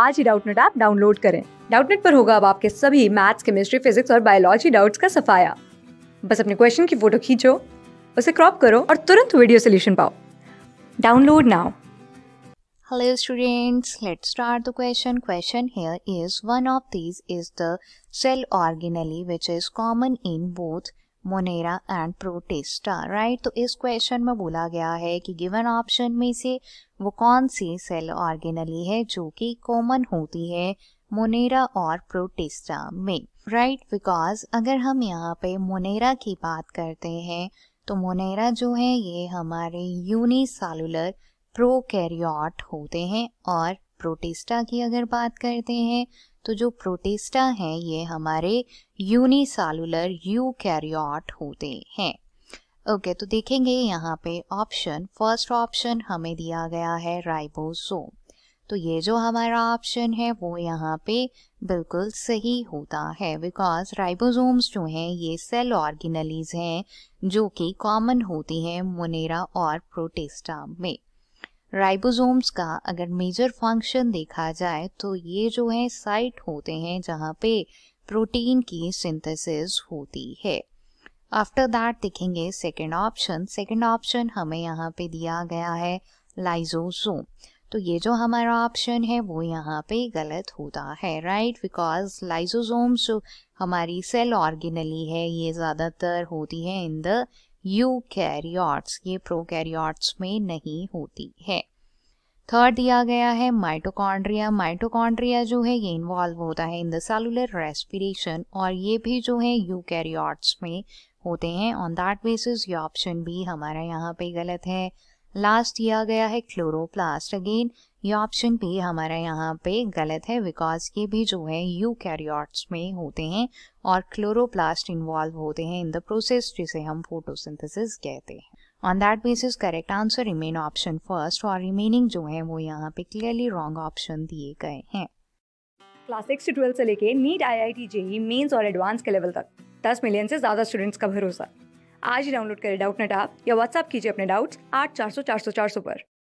आज ही Doubtnut app download करें डाउटनेट पर होगा अब आपके सभी मैथ्स केमिस्ट्री फिजिक्स और बायोलॉजी डाउट्स का सफाया बस अपने क्वेश्चन की फोटो खींचो उसे क्रॉप करो और तुरंत वीडियो सोल्यूशन पाओ download now hello students let start the question question here is one of these is the cell organelle which is common in both Monera and Protista right तो इस question में बोला गया है कि गिवन ऑप्शन में से वो कौन सी सेल ऑर्गेनली है जो कि कॉमन होती है मोनेरा और प्रोटेस्टा में राइट right? बिकॉज अगर हम यहाँ पे मोनेरा की बात करते हैं तो मोनेरा जो है ये हमारे यूनिसेलुलर प्रोकैरियोट होते हैं और प्रोटेस्टा की अगर बात करते हैं तो जो प्रोटेस्टा हैं ये हमारे यूनिसालुलर यूकैरियोट होते हैं ओके okay, तो देखेंगे यहाँ पे ऑप्शन फर्स्ट ऑप्शन हमें दिया गया है राइबोसोम तो ये जो हमारा ऑप्शन है वो यहाँ पे बिल्कुल सही होता है बिकॉज राइबोसोम्स जो हैं ये सेल ऑर्गेनलीज हैं जो कि कॉमन होती हैं मोनेरा और प्रोटेस्टा में राइबोसोम्स का अगर मेजर फंक्शन देखा जाए तो ये जो है साइट होते हैं जहाँ पे प्रोटीन की सिंथेसिस होती है आफ्टर दैट देखेंगे सेकेंड ऑप्शन सेकेंड ऑप्शन हमें यहाँ पे दिया गया है लाइजोसोम तो ये जो हमारा ऑप्शन है वो यहाँ पे गलत होता है राइट बिकॉज लाइजोसोम्स जो हमारी सेल ऑर्गेनली है ये ज़्यादातर होती है इन द यूकैरियोट्स ये प्रोकैरियोट्स में नहीं होती है थर्ड दिया गया है माइटोकॉन्ड्रिया माइटोकॉन्ड्रिया जो है ये इन्वॉल्व होता है इन द सेलुलर रेस्पिरेशन और ये भी जो है यूकैरियोट्स में होते हैं ऑन दैट बेसिस ये ऑप्शन भी हमारा यहाँ पे गलत है लास्ट दिया गया है क्लोरोप्लास्ट अगेन ये ऑप्शन भी हमारा यहाँ पे गलत है बिकॉज ये भी जो है यू में होते हैं और क्लोरोप्लास्ट इन्वॉल्व होते हैं इन द प्रोसेस जिसे हम फोटोसिंथेसिस कहते हैं on that basis correct answer remain option first और रिमेनिंग जो है वो यहाँ पे क्लियरली रॉन्ग ऑप्शन दिए गए हैं क्लास सिक्स से ट्वेल्थ से लेके NEET I I T JEE mains और एडवांस के लेवल तक दस मिलियन से ज़्यादा स्टूडेंट्स का भरोसा आज ही डाउनलोड करें डाउट नेट आप या व्हाट्सअप कीजिए अपने डाउट्स आठ चार सौ चार सौ चार सौ पर